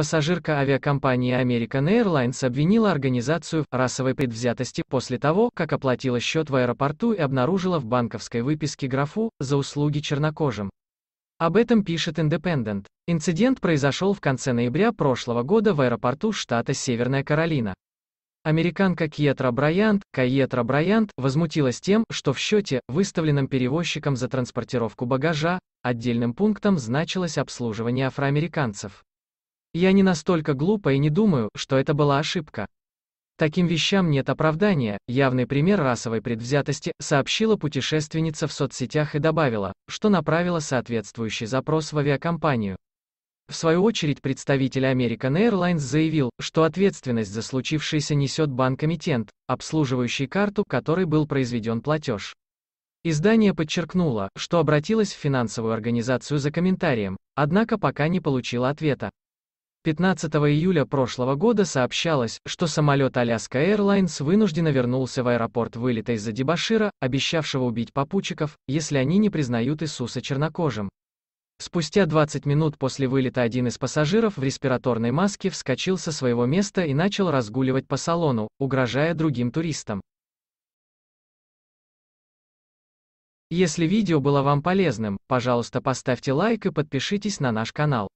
Пассажирка авиакомпании American Airlines обвинила организацию в расовой предвзятости после того, как оплатила счет в аэропорту и обнаружила в банковской выписке графу «за услуги чернокожим». Об этом пишет Independent. Инцидент произошел в конце ноября прошлого года в аэропорту штата Северная Каролина. Американка Кьетра Брайант, Кьетра Брайант, возмутилась тем, что в счете, выставленном перевозчиком за транспортировку багажа, отдельным пунктом значилось обслуживание афроамериканцев. Я не настолько глупа и не думаю, что это была ошибка. Таким вещам нет оправдания, явный пример расовой предвзятости, сообщила путешественница в соцсетях и добавила, что направила соответствующий запрос в авиакомпанию. В свою очередь представитель American Airlines заявил, что ответственность за случившееся несет банк-эмитент, обслуживающий карту, которой был произведен платеж. Издание подчеркнуло, что обратилось в финансовую организацию за комментарием, однако пока не получило ответа. 15 июля прошлого года сообщалось, что самолет Alaska Airlines вынужденно вернулся в аэропорт вылета из-за дебашира, обещавшего убить попутчиков, если они не признают Иисуса чернокожим. Спустя 20 минут после вылета один из пассажиров в респираторной маске вскочил со своего места и начал разгуливать по салону, угрожая другим туристам. Если видео было вам полезным, пожалуйста поставьте лайк и подпишитесь на наш канал.